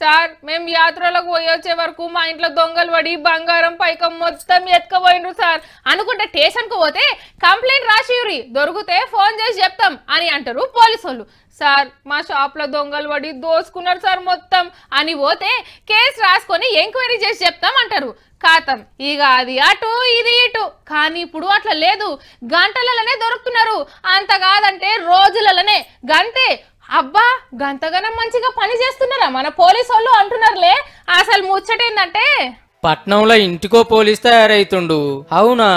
sir మేము యాత్రలకు పోయొచ్చే వరకు మా ఇంట్లో దొంగలు పడి బంగారం పైకం మొత్తం ఎత్తుకపోయినరు సార్ అనుకుంటే కు పోతే కంప్లైంట్ రాసియురి దొరికితే ఫోన్ చేసి చెప్తాం అని అంటారు పోలీసు సార్ మా షాప్లో దొంగలు పడి దోసుకున్నారు సార్ మొత్తం అని పోతే కేసు రాసుకొని ఎంక్వైరీ చేసి చెప్తాం అంటారు కాతం ఇక అది అటు ఇది ఇటు కానీ ఇప్పుడు అట్లా లేదు గంటలలోనే దొరుకుతున్నారు అంత కాదంటే రోజులలోనే గంతే అబ్బా గంతగనం మంచిగా పని చేస్తున్నారా మన పోలీసు వాళ్ళు అంటున్నారులే అసలు ముచ్చటేందంటే పట్నంలో ఇంటికో పోలీస్ తయారైతుండు అవునా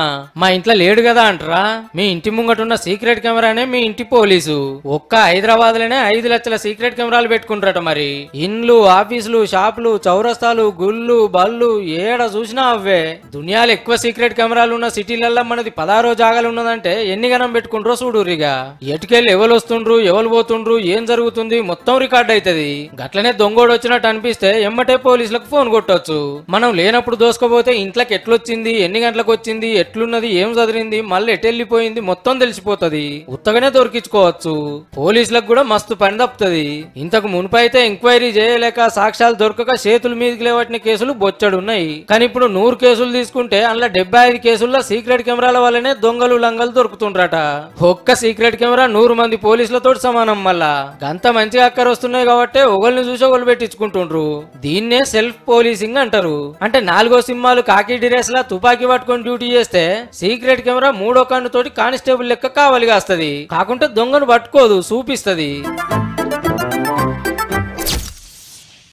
మా ఇంట్లో లేడు కదా అంటరా మీ ఇంటి ముంగటున్న సీక్రెట్ కెమెరానే మీ ఇంటి పోలీసు ఒక్క హైదరాబాద్ లోనే ఐదు లక్షల సీక్రెట్ కెమెరాలు పెట్టుకుంటారట మరి ఇండ్లు ఆఫీసులు షాపులు చౌరస్తాలు గుళ్ళు బళ్ళు ఏడ చూసినా అవే దునియాలు ఎక్కువ సీక్రెట్ కెమెరాలు ఉన్న సిటీలల్లో మనది పదహారో జాగాలు ఉన్నదంటే ఎన్ని గణం పెట్టుకుంటారో చూడురిగా ఎటుకెళ్ళి ఎవరు వస్తుండ్రు ఎవరు పోతుండ్రు ఏం జరుగుతుంది మొత్తం రికార్డ్ అవుతుంది గట్లనే దొంగోడు వచ్చినట్టు అనిపిస్తే ఎమ్మటే పోలీసులకు ఫోన్ కొట్టవచ్చు మనం లే లేనప్పుడు దోసుకోపోతే ఇంట్లోకి ఎట్లొచ్చింది ఎన్ని గంటలకు వచ్చింది ఎట్లున్నది ఏం చదిరింది మళ్ళీ వెళ్ళిపోయింది మొత్తం తెలిసిపోతుంది ఉత్తగానే దొరికించుకోవచ్చు పోలీసులకు కూడా మస్తు పని తప్పుతుంది ఇంతకు మునుపు అయితే ఎంక్వైరీ చేయలేక సాక్ష్యాలు దొరకక చేతుల మీదకి లేవటిన కేసులు బొచ్చడున్నాయి కానీ ఇప్పుడు నూరు కేసులు తీసుకుంటే అందులో డెబ్బై ఐదు కేసుల్లో సీక్రెట్ కెమెరాల వల్లనే దొంగలు లంగలు దొరుకుతుంటారట ఒక్క సీక్రెట్ కెమెరా నూరు మంది పోలీసులతో సమానం మళ్ళా గంత మంచిగా అక్కర వస్తున్నాయి కాబట్టి ఒకళ్ళని చూసి ఒకళ్ళు పెట్టించుకుంటుండ్రు దీన్నే సెల్ఫ్ పోలీసింగ్ అంటారు అంటే నాలుగో సినిమాలు కాకి లా తుపాకీ పట్టుకొని డ్యూటీ చేస్తే సీక్రెట్ కెమెరా మూడో కన్ను తోటి కానిస్టేబుల్ లెక్క కావలిగాస్తది కాకుంటే దొంగను పట్టుకోదు చూపిస్తది